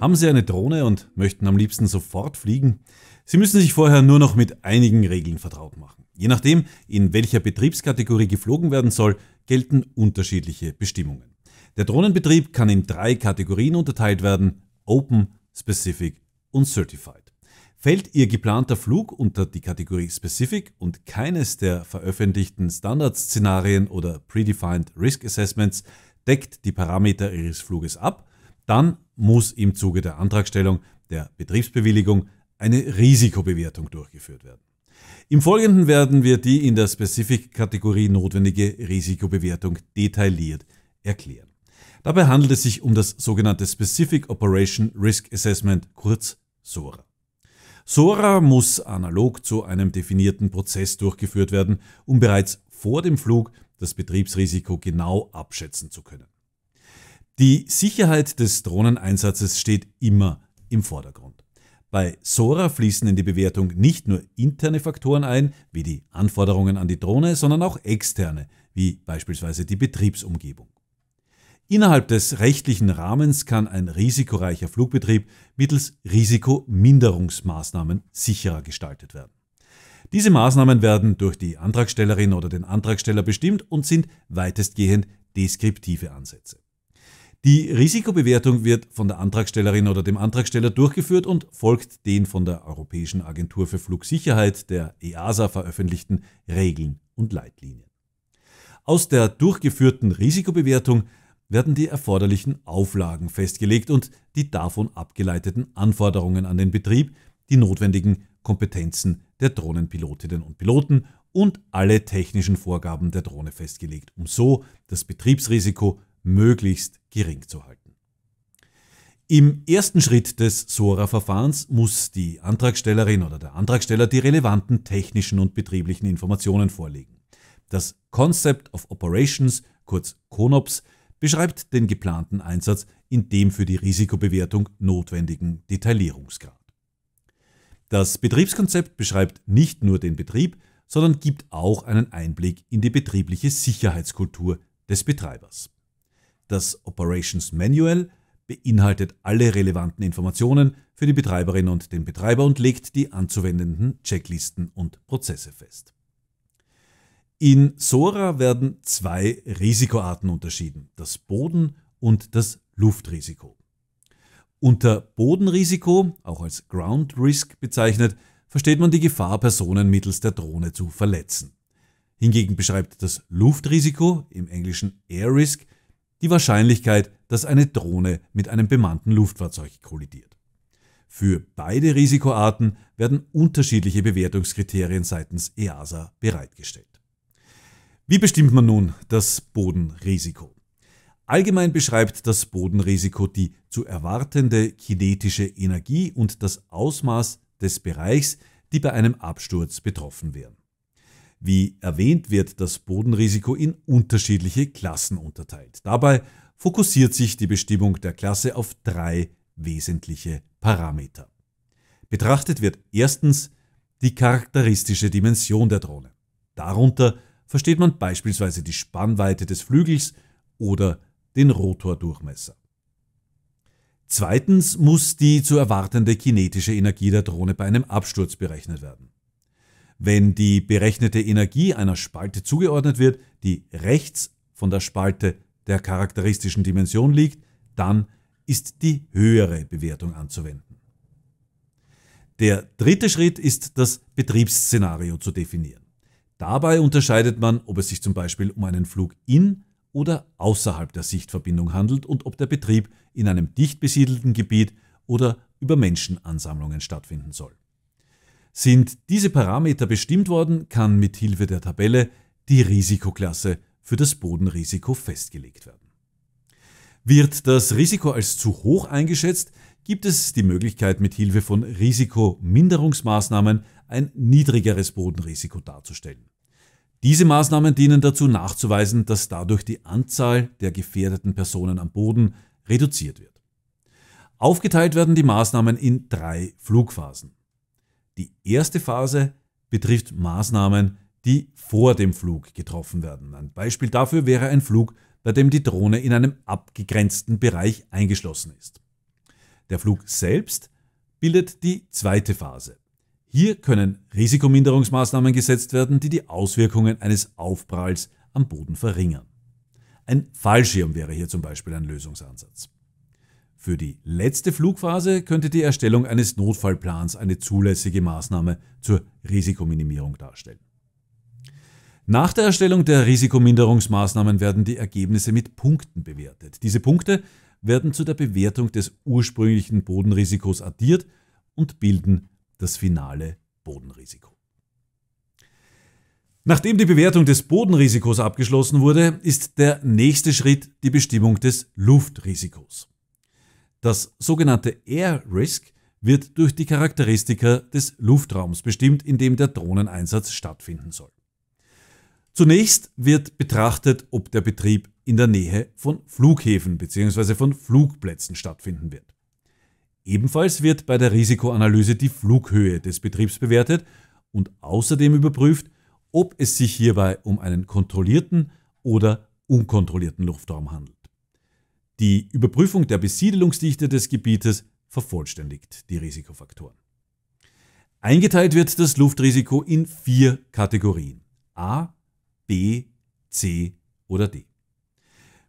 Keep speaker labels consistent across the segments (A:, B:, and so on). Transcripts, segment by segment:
A: Haben Sie eine Drohne und möchten am liebsten sofort fliegen? Sie müssen sich vorher nur noch mit einigen Regeln vertraut machen. Je nachdem, in welcher Betriebskategorie geflogen werden soll, gelten unterschiedliche Bestimmungen. Der Drohnenbetrieb kann in drei Kategorien unterteilt werden, Open, Specific und Certified. Fällt Ihr geplanter Flug unter die Kategorie Specific und keines der veröffentlichten Standardszenarien oder Predefined Risk Assessments deckt die Parameter Ihres Fluges ab, dann muss im Zuge der Antragstellung der Betriebsbewilligung eine Risikobewertung durchgeführt werden. Im Folgenden werden wir die in der Specific-Kategorie notwendige Risikobewertung detailliert erklären. Dabei handelt es sich um das sogenannte Specific Operation Risk Assessment, kurz SORA. SORA muss analog zu einem definierten Prozess durchgeführt werden, um bereits vor dem Flug das Betriebsrisiko genau abschätzen zu können. Die Sicherheit des Drohneneinsatzes steht immer im Vordergrund. Bei Sora fließen in die Bewertung nicht nur interne Faktoren ein, wie die Anforderungen an die Drohne, sondern auch externe, wie beispielsweise die Betriebsumgebung. Innerhalb des rechtlichen Rahmens kann ein risikoreicher Flugbetrieb mittels Risikominderungsmaßnahmen sicherer gestaltet werden. Diese Maßnahmen werden durch die Antragstellerin oder den Antragsteller bestimmt und sind weitestgehend deskriptive Ansätze. Die Risikobewertung wird von der Antragstellerin oder dem Antragsteller durchgeführt und folgt den von der Europäischen Agentur für Flugsicherheit, der EASA, veröffentlichten Regeln und Leitlinien. Aus der durchgeführten Risikobewertung werden die erforderlichen Auflagen festgelegt und die davon abgeleiteten Anforderungen an den Betrieb, die notwendigen Kompetenzen der Drohnenpilotinnen und Piloten und alle technischen Vorgaben der Drohne festgelegt, um so das Betriebsrisiko möglichst gering zu halten. Im ersten Schritt des SORA-Verfahrens muss die Antragstellerin oder der Antragsteller die relevanten technischen und betrieblichen Informationen vorlegen. Das Concept of Operations, kurz CONOPS, beschreibt den geplanten Einsatz in dem für die Risikobewertung notwendigen Detaillierungsgrad. Das Betriebskonzept beschreibt nicht nur den Betrieb, sondern gibt auch einen Einblick in die betriebliche Sicherheitskultur des Betreibers. Das Operations Manual beinhaltet alle relevanten Informationen für die Betreiberin und den Betreiber und legt die anzuwendenden Checklisten und Prozesse fest. In SORA werden zwei Risikoarten unterschieden, das Boden- und das Luftrisiko. Unter Bodenrisiko, auch als Ground Risk bezeichnet, versteht man die Gefahr, Personen mittels der Drohne zu verletzen. Hingegen beschreibt das Luftrisiko, im Englischen Air Risk, die Wahrscheinlichkeit, dass eine Drohne mit einem bemannten Luftfahrzeug kollidiert. Für beide Risikoarten werden unterschiedliche Bewertungskriterien seitens EASA bereitgestellt. Wie bestimmt man nun das Bodenrisiko? Allgemein beschreibt das Bodenrisiko die zu erwartende kinetische Energie und das Ausmaß des Bereichs, die bei einem Absturz betroffen wären. Wie erwähnt wird das Bodenrisiko in unterschiedliche Klassen unterteilt. Dabei fokussiert sich die Bestimmung der Klasse auf drei wesentliche Parameter. Betrachtet wird erstens die charakteristische Dimension der Drohne. Darunter versteht man beispielsweise die Spannweite des Flügels oder den Rotordurchmesser. Zweitens muss die zu erwartende kinetische Energie der Drohne bei einem Absturz berechnet werden. Wenn die berechnete Energie einer Spalte zugeordnet wird, die rechts von der Spalte der charakteristischen Dimension liegt, dann ist die höhere Bewertung anzuwenden. Der dritte Schritt ist das Betriebsszenario zu definieren. Dabei unterscheidet man, ob es sich zum Beispiel um einen Flug in oder außerhalb der Sichtverbindung handelt und ob der Betrieb in einem dicht besiedelten Gebiet oder über Menschenansammlungen stattfinden soll. Sind diese Parameter bestimmt worden, kann mit Hilfe der Tabelle die Risikoklasse für das Bodenrisiko festgelegt werden. Wird das Risiko als zu hoch eingeschätzt, gibt es die Möglichkeit, mit Hilfe von Risikominderungsmaßnahmen ein niedrigeres Bodenrisiko darzustellen. Diese Maßnahmen dienen dazu nachzuweisen, dass dadurch die Anzahl der gefährdeten Personen am Boden reduziert wird. Aufgeteilt werden die Maßnahmen in drei Flugphasen. Die erste Phase betrifft Maßnahmen, die vor dem Flug getroffen werden. Ein Beispiel dafür wäre ein Flug, bei dem die Drohne in einem abgegrenzten Bereich eingeschlossen ist. Der Flug selbst bildet die zweite Phase. Hier können Risikominderungsmaßnahmen gesetzt werden, die die Auswirkungen eines Aufpralls am Boden verringern. Ein Fallschirm wäre hier zum Beispiel ein Lösungsansatz. Für die letzte Flugphase könnte die Erstellung eines Notfallplans eine zulässige Maßnahme zur Risikominimierung darstellen. Nach der Erstellung der Risikominderungsmaßnahmen werden die Ergebnisse mit Punkten bewertet. Diese Punkte werden zu der Bewertung des ursprünglichen Bodenrisikos addiert und bilden das finale Bodenrisiko. Nachdem die Bewertung des Bodenrisikos abgeschlossen wurde, ist der nächste Schritt die Bestimmung des Luftrisikos. Das sogenannte Air Risk wird durch die Charakteristika des Luftraums bestimmt, in dem der Drohneneinsatz stattfinden soll. Zunächst wird betrachtet, ob der Betrieb in der Nähe von Flughäfen bzw. von Flugplätzen stattfinden wird. Ebenfalls wird bei der Risikoanalyse die Flughöhe des Betriebs bewertet und außerdem überprüft, ob es sich hierbei um einen kontrollierten oder unkontrollierten Luftraum handelt. Die Überprüfung der Besiedelungsdichte des Gebietes vervollständigt die Risikofaktoren. Eingeteilt wird das Luftrisiko in vier Kategorien. A, B, C oder D.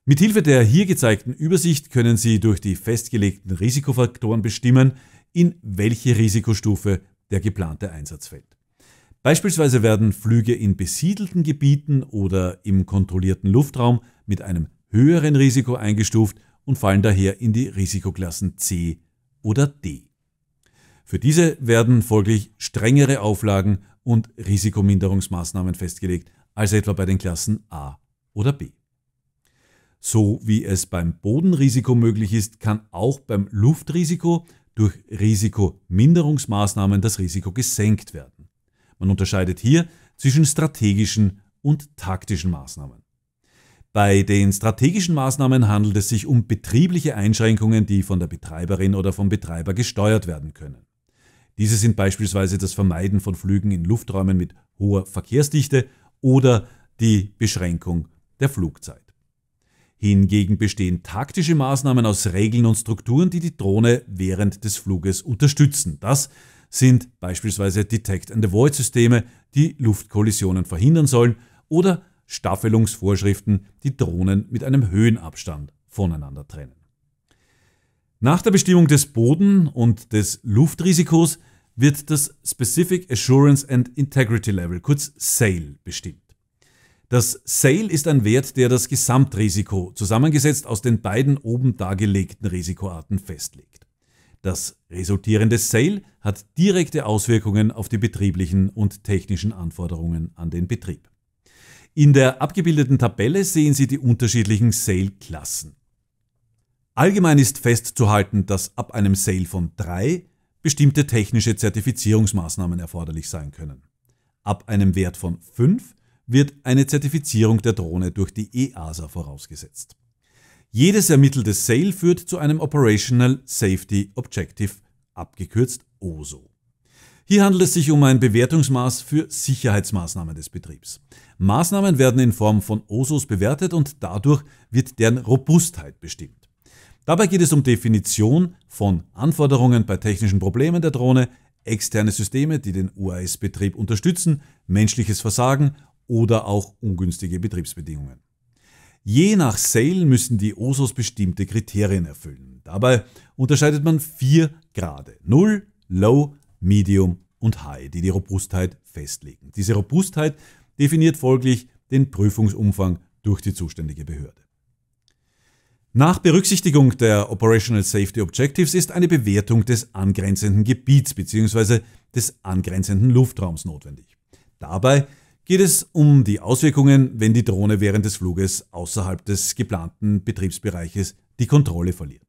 A: Mithilfe der hier gezeigten Übersicht können Sie durch die festgelegten Risikofaktoren bestimmen, in welche Risikostufe der geplante Einsatz fällt. Beispielsweise werden Flüge in besiedelten Gebieten oder im kontrollierten Luftraum mit einem höheren Risiko eingestuft und fallen daher in die Risikoklassen C oder D. Für diese werden folglich strengere Auflagen und Risikominderungsmaßnahmen festgelegt als etwa bei den Klassen A oder B. So wie es beim Bodenrisiko möglich ist, kann auch beim Luftrisiko durch Risikominderungsmaßnahmen das Risiko gesenkt werden. Man unterscheidet hier zwischen strategischen und taktischen Maßnahmen. Bei den strategischen Maßnahmen handelt es sich um betriebliche Einschränkungen, die von der Betreiberin oder vom Betreiber gesteuert werden können. Diese sind beispielsweise das Vermeiden von Flügen in Lufträumen mit hoher Verkehrsdichte oder die Beschränkung der Flugzeit. Hingegen bestehen taktische Maßnahmen aus Regeln und Strukturen, die die Drohne während des Fluges unterstützen. Das sind beispielsweise Detect-and-Avoid-Systeme, die Luftkollisionen verhindern sollen, oder Staffelungsvorschriften die Drohnen mit einem Höhenabstand voneinander trennen. Nach der Bestimmung des Boden- und des Luftrisikos wird das Specific Assurance and Integrity Level, kurz SAIL, bestimmt. Das SAIL ist ein Wert, der das Gesamtrisiko, zusammengesetzt aus den beiden oben dargelegten Risikoarten, festlegt. Das resultierende SAIL hat direkte Auswirkungen auf die betrieblichen und technischen Anforderungen an den Betrieb. In der abgebildeten Tabelle sehen Sie die unterschiedlichen Sale-Klassen. Allgemein ist festzuhalten, dass ab einem Sale von 3 bestimmte technische Zertifizierungsmaßnahmen erforderlich sein können. Ab einem Wert von 5 wird eine Zertifizierung der Drohne durch die EASA vorausgesetzt. Jedes ermittelte Sale führt zu einem Operational Safety Objective, abgekürzt OSO. Hier handelt es sich um ein Bewertungsmaß für Sicherheitsmaßnahmen des Betriebs. Maßnahmen werden in Form von OSOs bewertet und dadurch wird deren Robustheit bestimmt. Dabei geht es um Definition von Anforderungen bei technischen Problemen der Drohne, externe Systeme, die den UAS-Betrieb unterstützen, menschliches Versagen oder auch ungünstige Betriebsbedingungen. Je nach Sale müssen die OSOs bestimmte Kriterien erfüllen. Dabei unterscheidet man vier Grade. Null, Low, Medium und High, die die Robustheit festlegen. Diese Robustheit definiert folglich den Prüfungsumfang durch die zuständige Behörde. Nach Berücksichtigung der Operational Safety Objectives ist eine Bewertung des angrenzenden Gebiets bzw. des angrenzenden Luftraums notwendig. Dabei geht es um die Auswirkungen, wenn die Drohne während des Fluges außerhalb des geplanten Betriebsbereiches die Kontrolle verliert.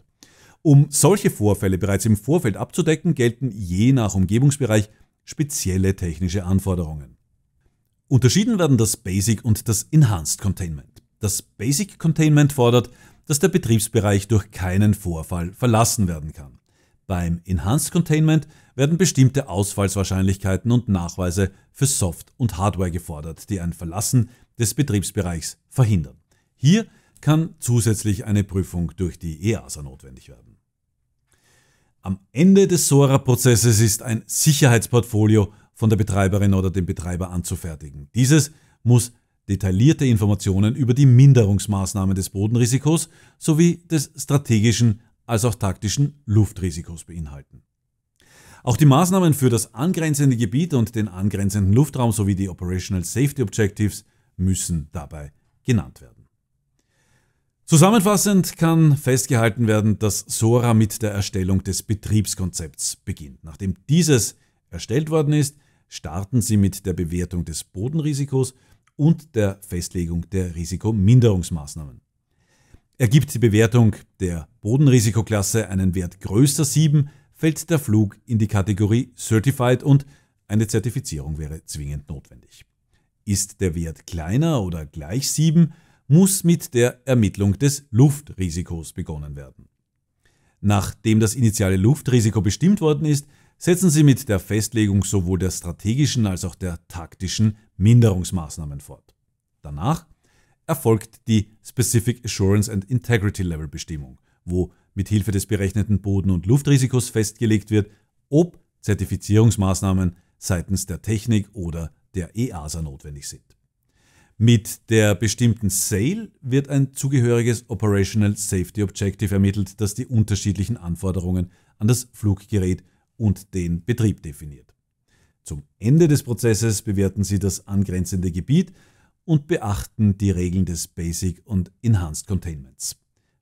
A: Um solche Vorfälle bereits im Vorfeld abzudecken, gelten je nach Umgebungsbereich spezielle technische Anforderungen. Unterschieden werden das Basic und das Enhanced Containment. Das Basic Containment fordert, dass der Betriebsbereich durch keinen Vorfall verlassen werden kann. Beim Enhanced Containment werden bestimmte Ausfallswahrscheinlichkeiten und Nachweise für Soft- und Hardware gefordert, die ein Verlassen des Betriebsbereichs verhindern. Hier kann zusätzlich eine Prüfung durch die EASA notwendig werden. Am Ende des SORA-Prozesses ist ein Sicherheitsportfolio von der Betreiberin oder dem Betreiber anzufertigen. Dieses muss detaillierte Informationen über die Minderungsmaßnahmen des Bodenrisikos sowie des strategischen als auch taktischen Luftrisikos beinhalten. Auch die Maßnahmen für das angrenzende Gebiet und den angrenzenden Luftraum sowie die Operational Safety Objectives müssen dabei genannt werden. Zusammenfassend kann festgehalten werden, dass Sora mit der Erstellung des Betriebskonzepts beginnt. Nachdem dieses erstellt worden ist, starten sie mit der Bewertung des Bodenrisikos und der Festlegung der Risikominderungsmaßnahmen. Ergibt die Bewertung der Bodenrisikoklasse einen Wert größer 7, fällt der Flug in die Kategorie Certified und eine Zertifizierung wäre zwingend notwendig. Ist der Wert kleiner oder gleich 7, muss mit der Ermittlung des Luftrisikos begonnen werden. Nachdem das initiale Luftrisiko bestimmt worden ist, setzen Sie mit der Festlegung sowohl der strategischen als auch der taktischen Minderungsmaßnahmen fort. Danach erfolgt die Specific Assurance and Integrity Level Bestimmung, wo mit Hilfe des berechneten Boden- und Luftrisikos festgelegt wird, ob Zertifizierungsmaßnahmen seitens der Technik oder der EASA notwendig sind. Mit der bestimmten Sale wird ein zugehöriges Operational Safety Objective ermittelt, das die unterschiedlichen Anforderungen an das Fluggerät und den Betrieb definiert. Zum Ende des Prozesses bewerten Sie das angrenzende Gebiet und beachten die Regeln des Basic und Enhanced Containments.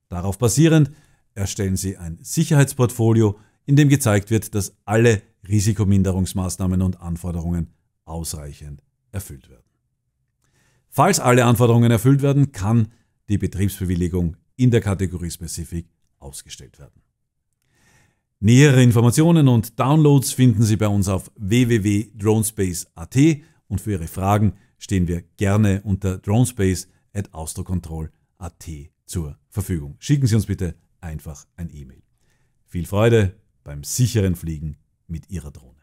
A: Darauf basierend erstellen Sie ein Sicherheitsportfolio, in dem gezeigt wird, dass alle Risikominderungsmaßnahmen und Anforderungen ausreichend erfüllt werden. Falls alle Anforderungen erfüllt werden, kann die Betriebsbewilligung in der Kategorie Specific ausgestellt werden. Nähere Informationen und Downloads finden Sie bei uns auf www.dronespace.at und für Ihre Fragen stehen wir gerne unter dronespace.austrocontrol.at zur Verfügung. Schicken Sie uns bitte einfach ein E-Mail. Viel Freude beim sicheren Fliegen mit Ihrer Drohne.